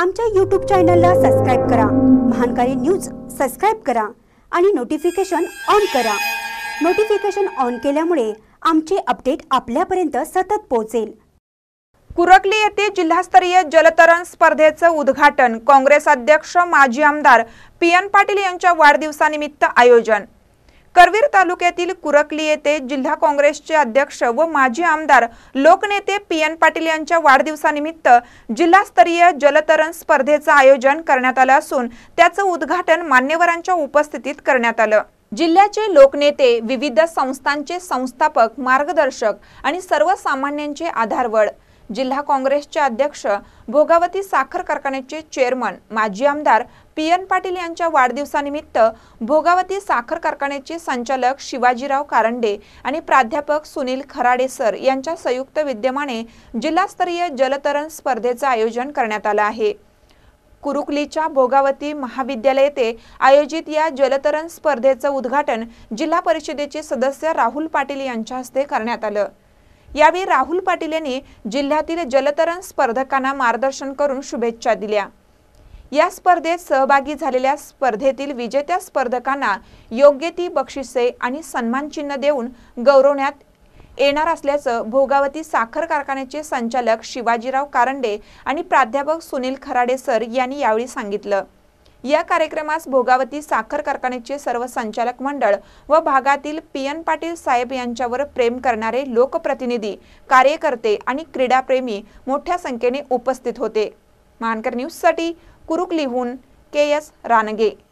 आमच्या यूट्यूब चॅनलला सबस्क्राईब करा महानकारी न्यूज सबस्क्राईब करा आणि नोटिफिकेशन ऑन करा नोटिफिकेशन ऑन केल्यामुळे आमचे अपडेट आपल्यापर्यंत सतत पोहोचेल कुरकली येथे जिल्हास्तरीय जलतरण स्पर्धेचं उद्घाटन काँग्रेस अध्यक्ष माजी आमदार पी एन पाटील यांच्या वाढदिवसानिमित्त आयोजन करवीर तालुक्यातील कुरकली येथे जिल्हा काँग्रेसचे अध्यक्ष व माजी आमदार लोकनेते पी एन पाटील यांच्या वाढदिवसानिमित्त जिल्हास्तरीय जलतरण स्पर्धेचं आयोजन करण्यात आलं असून त्याचं उद्घाटन मान्यवरांच्या उपस्थितीत करण्यात आलं जिल्ह्याचे लोकनेते विविध संस्थांचे संस्थापक मार्गदर्शक आणि सर्वसामान्यांचे आधारवड जिल्हा काँग्रेसचे अध्यक्ष भोगावती साखर कारखान्याचे चेअरमन माजी आमदार पी एन पाटील यांच्या वाढदिवसानिमित्त भोगावती साखर कारखान्याचे संचालक शिवाजीराव कारंडे आणि प्राध्यापक सुनील खराडे सर यांच्या संयुक्त विद्यमाने जिल्हास्तरीय जलतरण स्पर्धेचं आयोजन करण्यात आलं आहे कुरुकलीच्या भोगावती महाविद्यालय येथे आयोजित या जलतरण स्पर्धेचं उद्घाटन जिल्हा परिषदेचे सदस्य राहुल पाटील यांच्या हस्ते करण्यात आलं यावेळी राहुल पाटील यांनी जिल्ह्यातील जलतरण स्पर्धकांना मार्गदर्शन करून शुभेच्छा दिल्या या स्पर्धेत सहभागी झालेल्या स्पर्धेतील विजेत्या स्पर्धकांना योग्य ती बक्षिसे आणि सन्मानचिन्ह देऊन गौरवण्यात येणार असल्याचं भोगावती साखर कारखान्याचे संचालक शिवाजीराव कारंडे आणि प्राध्यापक सुनील खराडे सर यांनी यावेळी सांगितलं या कार्यक्रमास भोगावती साखर कारखान्याचे सर्व संचालक मंडळ व भागातील पी एन पाटील साहेब यांच्यावर प्रेम करणारे लोकप्रतिनिधी कार्यकर्ते आणि क्रीडाप्रेमी मोठ्या संख्येने उपस्थित होते मानकर न्यूजसाठी कुरुकलीहून के एस रानगे